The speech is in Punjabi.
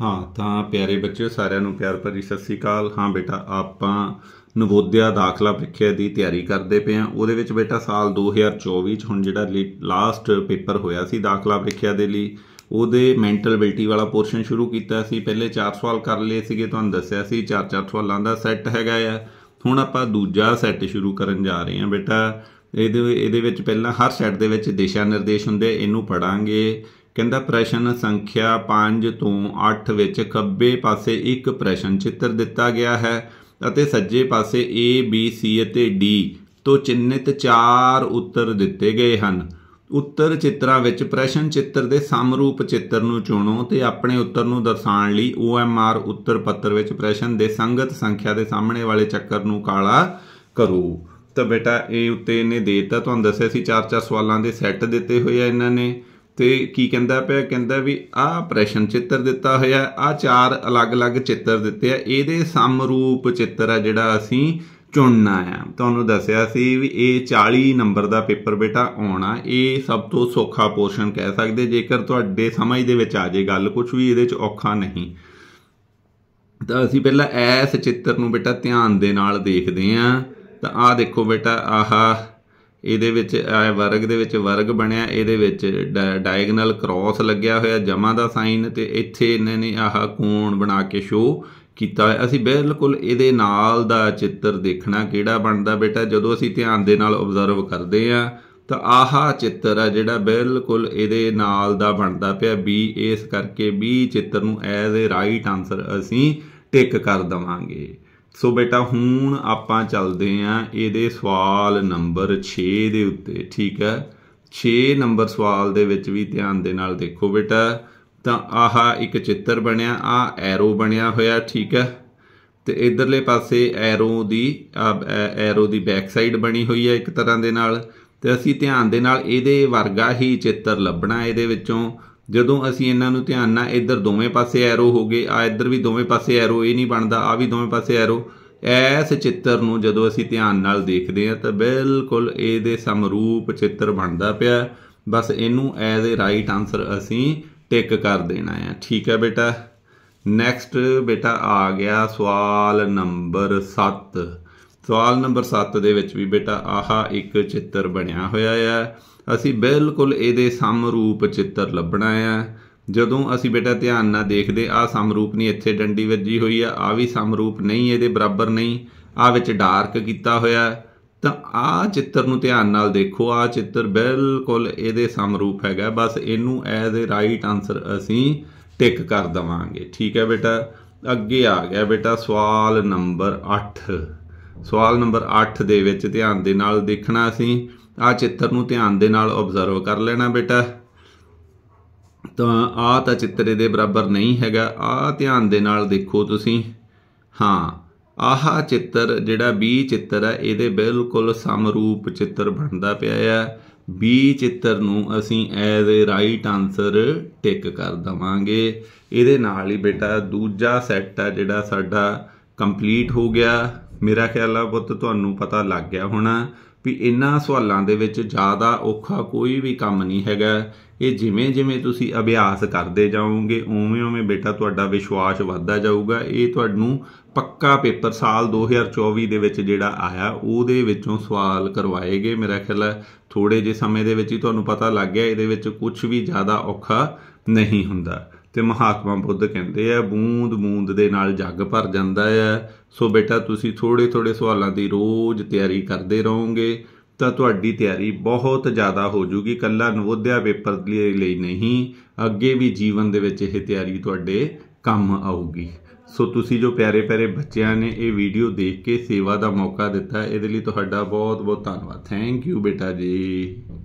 ਹਾਂ ਤਾਂ ਪਿਆਰੇ ਬੱਚਿਓ ਸਾਰਿਆਂ ਨੂੰ ਪਿਆਰ ਭਰੀ ਸਤਿ ਸ੍ਰੀ ਅਕਾਲ ਹਾਂ ਬੇਟਾ ਆਪਾਂ ਨਵੋਦਿਆ ਦਾਖਲਾ ਪ੍ਰੀਖਿਆ ਦੀ ਤਿਆਰੀ ਕਰਦੇ ਪਏ ਆ ਉਹਦੇ ਵਿੱਚ ਬੇਟਾ ਸਾਲ 2024 ਚ ਹੁਣ ਜਿਹੜਾ ਲਾਸਟ ਪੇਪਰ ਹੋਇਆ ਸੀ ਦਾਖਲਾ ਪ੍ਰੀਖਿਆ ਦੇ ਲਈ ਉਹਦੇ ਮੈਂਟਲ ਬਿਲਟੀ ਵਾਲਾ ਪੋਰਸ਼ਨ ਸ਼ੁਰੂ ਕੀਤਾ ਸੀ ਪਹਿਲੇ 4 ਸਵਾਲ ਕਰ ਲਏ ਸੀਗੇ ਤੁਹਾਨੂੰ ਦੱਸਿਆ ਸੀ 4-4 ਸਵਾਲਾਂ ਦਾ ਸੈੱਟ ਹੈਗਾ ਆ ਹੁਣ ਆਪਾਂ ਦੂਜਾ ਸੈੱਟ ਸ਼ੁਰੂ ਕਰਨ ਜਾ ਰਹੇ ਹਾਂ ਬੇਟਾ ਇਹਦੇ ਇਹਦੇ ਵਿੱਚ ਪਹਿਲਾਂ ਹਰ ਸੈੱਟ ਦੇ ਵਿੱਚ ਦਿਸ਼ਾ ਨਿਰਦੇਸ਼ ਹੁੰਦੇ ਇਹਨੂੰ ਪੜਾਂਗੇ ਕਹਿੰਦਾ ਪ੍ਰਸ਼ਨ ਸੰਖਿਆ 5 ਤੋਂ 8 ਵਿੱਚ ਖੱਬੇ ਪਾਸੇ ਇੱਕ ਪ੍ਰਸ਼ਨ ਚਿੱਤਰ ਦਿੱਤਾ ਗਿਆ ਹੈ ਅਤੇ ਸੱਜੇ ਪਾਸੇ A B C ਅਤੇ D ਤੋਂ ਚਿੰਨਿਤ ਚਾਰ ਉੱਤਰ ਦਿੱਤੇ ਗਏ ਹਨ ਉੱਤਰ ਚਿੱਤਰਾਂ ਵਿੱਚ ਪ੍ਰਸ਼ਨ ਚਿੱਤਰ ਦੇ ਸਮਰੂਪ ਚਿੱਤਰ ਨੂੰ ਚੁਣੋ ਤੇ ਆਪਣੇ ਉੱਤਰ ਨੂੰ ਦਰਸਾਉਣ ਲਈ OMR ਉੱਤਰ ਪੱਤਰ ਵਿੱਚ ਪ੍ਰਸ਼ਨ ਦੇ ਸੰਗਤ ਸੰਖਿਆ ਦੇ ਸਾਹਮਣੇ ਵਾਲੇ ਚੱਕਰ ਨੂੰ ਕਾਲਾ ਕਰੋ ਤਾਂ ਬੇਟਾ ਇਹ ਉੱਤੇ ਇਹਨੇ ਦੇਤਾ ਤੁਹਾਨੂੰ ਦੱਸਿਆ ਸੀ ਚਾਰ ਚਾਰ ਸਵਾਲਾਂ ਦੇ ਸੈੱਟ ਦਿੱਤੇ ਹੋਏ ਆ ਇਹਨਾਂ ਨੇ ਤੇ ਕੀ ਕਹਿੰਦਾ ਪਿਆ ਕਹਿੰਦਾ ਵੀ ਆਹ ਪ੍ਰਸ਼ਨ ਚਿੱਤਰ ਦਿੱਤਾ ਹੋਇਆ ਆ ਚਾਰ ਅਲੱਗ-ਅਲੱਗ ਚਿੱਤਰ ਦਿੱਤੇ ਆ ਇਹਦੇ ਸਮਰੂਪ ਚਿੱਤਰ ਆ ਜਿਹੜਾ ਅਸੀਂ ਚੁਣਨਾ ਆ ਤੁਹਾਨੂੰ ਦੱਸਿਆ ਸੀ ਵੀ ਇਹ 40 ਨੰਬਰ ਦਾ ਪੇਪਰ ਬੇਟਾ ਆਉਣਾ ਇਹ ਸਭ ਤੋਂ ਸੌਖਾ ਪੋਰਸ਼ਨ ਕਹਿ ਸਕਦੇ ਜੇਕਰ ਤੁਹਾਡੇ ਸਮਝ ਦੇ ਵਿੱਚ ਆ ਜੇ ਗੱਲ ਕੁਝ ਵੀ ਇਹਦੇ ਵਿੱਚ ਔਖਾ ਨਹੀਂ ਤਾਂ ਅਸੀਂ ਪਹਿਲਾਂ ਐਸ ਚਿੱਤਰ ਨੂੰ ਬੇਟਾ ਧਿਆਨ ਦੇ ਨਾਲ ਦੇਖਦੇ ਆ ਤਾਂ ਆਹ ਦੇਖੋ ਬੇਟਾ ਆਹਾ ਇਹਦੇ ਵਿੱਚ ਇਹ ਵਰਗ ਦੇ ਵਿੱਚ ਵਰਗ ਬਣਿਆ ਇਹਦੇ ਵਿੱਚ ਡਾਇਗਨਲ ਕ੍ਰਾਸ ਲੱਗਿਆ ਹੋਇਆ ਜਮਾ ਦਾ ਸਾਈਨ ਤੇ ਇੱਥੇ ਇਹਨੇ ਨੇ ਆਹ ਕੋਣ ਬਣਾ ਕੇ ਸ਼ੋ ਕੀਤਾ ਹੈ ਅਸੀਂ ਬਿਲਕੁਲ ਇਹਦੇ ਨਾਲ ਦਾ ਚਿੱਤਰ ਦੇਖਣਾ ਕਿਹੜਾ ਬਣਦਾ ਬੇਟਾ ਜਦੋਂ ਅਸੀਂ ਧਿਆਨ ਦੇ ਨਾਲ ਆਬਜ਼ਰਵ ਕਰਦੇ ਆ ਤਾਂ ਆਹਾ ਚਿੱਤਰ ਆ ਜਿਹੜਾ ਬਿਲਕੁਲ ਇਹਦੇ ਨਾਲ ਦਾ ਬਣਦਾ ਪਿਆ B ਇਸ ਕਰਕੇ B ਚਿੱਤਰ ਨੂੰ ਐਜ਼ ਅ ਰਾਈਟ ਆਨਸਰ ਅਸੀਂ ਟਿਕ ਕਰ ਦਵਾਂਗੇ ਸੋ ਬੇਟਾ ਹੁਣ ਆਪਾਂ ਚੱਲਦੇ ਆਂ ਇਹਦੇ ਸਵਾਲ ਨੰਬਰ 6 ਦੇ ਉੱਤੇ ਠੀਕ ਹੈ 6 ਨੰਬਰ ਸਵਾਲ ਦੇ ਵਿੱਚ ਵੀ ਧਿਆਨ ਦੇ ਨਾਲ ਦੇਖੋ ਬੇਟਾ ਤਾਂ ਆਹ ਇੱਕ ਚਿੱਤਰ ਬਣਿਆ ਆ ਐਰੋ ਬਣਿਆ ਹੋਇਆ ਠੀਕ ਹੈ ਤੇ ਇਧਰਲੇ ਪਾਸੇ ਐਰੋ ਦੀ ਐਰੋ ਦੀ ਬੈਕ ਸਾਈਡ ਬਣੀ ਹੋਈ ਹੈ ਇੱਕ ਤਰ੍ਹਾਂ ਦੇ ਨਾਲ ਤੇ ਅਸੀਂ ਧਿਆਨ ਦੇ ਨਾਲ ਇਹਦੇ ਵਰਗਾ ਹੀ ਚਿੱਤਰ ਲੱਭਣਾ ਇਹਦੇ ਵਿੱਚੋਂ ਜਦੋਂ ਅਸੀਂ ਇਹਨਾਂ ਨੂੰ ਧਿਆਨ ਨਾਲ ਇੱਧਰ ਦੋਵੇਂ ਪਾਸੇ ਐਰੋ ਹੋ ਗਏ ਆ ਇੱਧਰ ਵੀ ਦੋਵੇਂ ਪਾਸੇ ਐਰੋ ਇਹ ਨਹੀਂ ਬਣਦਾ ਆ ਵੀ ਦੋਵੇਂ ਪਾਸੇ ਐਰੋ ਐਸ ਚਿੱਤਰ ਨੂੰ ਜਦੋਂ ਅਸੀਂ ਧਿਆਨ ਨਾਲ ਦੇਖਦੇ ਆ ਤਾਂ ਬਿਲਕੁਲ ਇਹਦੇ ਸਮਰੂਪ ਚਿੱਤਰ ਬਣਦਾ ਪਿਆ ਬਸ ਇਹਨੂੰ ਐਜ਼ ਅ ਰਾਈਟ ਆਨਸਰ ਅਸੀਂ ਟਿਕ ਕਰ ਦੇਣਾ ਹੈ ਠੀਕ ਹੈ ਬੇਟਾ ਨੈਕਸਟ ਬੇਟਾ ਆ ਗਿਆ ਸਵਾਲ ਨੰਬਰ 7 ਸਵਾਲ ਨੰਬਰ 7 ਦੇ ਵਿੱਚ ਵੀ ਬੇਟਾ ਆਹਾ ਇੱਕ ਚਿੱਤਰ ਬਣਿਆ ਹੋਇਆ ਹੈ ਅਸੀਂ ਬਿਲਕੁਲ ਇਹਦੇ ਸਮਰੂਪ ਚਿੱਤਰ ਲੱਭਣਾ ਹੈ ਜਦੋਂ ਅਸੀਂ ਬੇਟਾ ਧਿਆਨ ਨਾਲ ਦੇਖਦੇ ਆ ਸਮਰੂਪ ਨਹੀਂ ਇੱਥੇ ਡੰਡੀ ਵੱਜੀ ਹੋਈ ਆ ਆ ਵੀ ਸਮਰੂਪ ਨਹੀਂ ਇਹਦੇ ਬਰਾਬਰ ਨਹੀਂ ਆ ਵਿੱਚ ਡਾਰਕ ਕੀਤਾ ਹੋਇਆ ਤਾਂ ਆ ਚਿੱਤਰ ਨੂੰ ਧਿਆਨ ਨਾਲ ਦੇਖੋ ਆ ਚਿੱਤਰ ਬਿਲਕੁਲ ਇਹਦੇ ਸਮਰੂਪ ਹੈਗਾ ਬਸ ਇਹਨੂੰ ਐਜ਼ ਅ ਰਾਈਟ ਆਨਸਰ ਅਸੀਂ ਟਿਕ ਕਰ ਦਵਾਂਗੇ ਠੀਕ ਹੈ ਬੇਟਾ ਅੱਗੇ ਆ ਗਿਆ ਬੇਟਾ ਸਵਾਲ ਨੰਬਰ 8 ਸਵਾਲ ਨੰਬਰ 8 ਦੇ ਵਿੱਚ ਧਿਆਨ ਦੇ ਨਾਲ ਦੇਖਣਾ ਅਸੀਂ ਆ ਚਿੱਤਰ ਨੂੰ ਧਿਆਨ ਦੇ ਨਾਲ ਆਬਜ਼ਰਵ ਕਰ ਲੈਣਾ ਬੇਟਾ ਤਾਂ ਆ ਤਾਂ ਚਿੱਤਰ ਦੇ ਬਰਾਬਰ ਨਹੀਂ ਹੈਗਾ ਆ ਧਿਆਨ ਦੇ ਨਾਲ ਦੇਖੋ ਤੁਸੀਂ ਹਾਂ ਆਹ ਚਿੱਤਰ ਜਿਹੜਾ B ਚਿੱਤਰ ਹੈ ਇਹਦੇ ਬਿਲਕੁਲ ਸਮਰੂਪ ਚਿੱਤਰ ਬਣਦਾ ਪਿਆ ਹੈ B ਚਿੱਤਰ ਨੂੰ ਅਸੀਂ as a right answer tick ਕਰ ਦਵਾਂਗੇ ਇਹਦੇ ਨਾਲ ਹੀ ਬੇਟਾ ਦੂਜਾ ਸੈੱਟ ਹੈ ਜਿਹੜਾ ਸਾਡਾ ਕੰਪਲੀਟ ਹੋ ਗਿਆ ਮੇਰਾ ਖਿਆਲ ਆ ਪੁੱਤ ਤੁਹਾਨੂੰ ਪਤਾ ਲੱਗ ਗਿਆ ਹੋਣਾ ਵੀ ਇਨ੍ਹਾਂ ਸਵਾਲਾਂ ਦੇ ਵਿੱਚ ਜ਼ਿਆਦਾ ਔਖਾ ਕੋਈ ਵੀ ਕੰਮ ਨਹੀਂ ਹੈਗਾ ਇਹ ਜਿਵੇਂ ਜਿਵੇਂ ਤੁਸੀਂ ਅਭਿਆਸ ਕਰਦੇ ਜਾਓਗੇ ਉਵੇਂ-ਉਵੇਂ ਬੇਟਾ ਤੁਹਾਡਾ ਵਿਸ਼ਵਾਸ ਵੱਧਦਾ ਜਾਊਗਾ ਇਹ ਤੁਹਾਨੂੰ ਪੱਕਾ ਪੇਪਰ ਸਾਲ 2024 ਦੇ ਵਿੱਚ ਜਿਹੜਾ ਆਇਆ ਉਹਦੇ ਵਿੱਚੋਂ ਸਵਾਲ ਕਰਵਾਏਗੇ ਮੇਰਾ ਖਿਆਲ ਹੈ ਥੋੜੇ ਜੇ ਸਮੇਂ ਦੇ ਵਿੱਚ ਹੀ ਤੁਹਾਨੂੰ ਪਤਾ ਲੱਗ ਗਿਆ ਇਹਦੇ ਵਿੱਚ ਕੁਝ ਵੀ ਜ਼ਿਆਦਾ ਔਖਾ ਨਹੀਂ ਹੁੰਦਾ ਤੇ ਮਹਾਤਮਾ ਬੁੱਧ ਕਹਿੰਦੇ ਆ ਬੂੰਦ ਬੂੰਦ ਦੇ ਨਾਲ ਜੱਗ ਭਰ ਜਾਂਦਾ ਹੈ ਸੋ ਬੇਟਾ ਤੁਸੀਂ ਥੋੜੇ ਥੋੜੇ ਸਵਾਲਾਂ ਦੀ ਰੋਜ਼ ਤਿਆਰੀ ਕਰਦੇ ਰਹੋਗੇ ਤਾਂ ਤੁਹਾਡੀ ਤਿਆਰੀ ਬਹੁਤ ਜ਼ਿਆਦਾ ਹੋ ਜੂਗੀ ਕੱਲਾ ਨਵੋਦਿਆ ਪੇਪਰ ਲਈ ਨਹੀਂ ਅੱਗੇ ਵੀ ਜੀਵਨ ਦੇ ਵਿੱਚ ਇਹ ਤਿਆਰੀ ਤੁਹਾਡੇ ਕੰਮ ਆਊਗੀ ਸੋ ਤੁਸੀਂ ਜੋ ਪਿਆਰੇ ਪਿਆਰੇ ਬੱਚਿਆਂ ਨੇ ਇਹ ਵੀਡੀਓ ਦੇਖ ਕੇ ਸੇਵਾ ਦਾ ਮੌਕਾ ਦਿੱਤਾ ਇਹਦੇ ਲਈ ਤੁਹਾਡਾ ਬਹੁਤ ਬਹੁਤ ਧੰਨਵਾਦ ਥੈਂਕ ਯੂ ਬੇਟਾ ਜੀ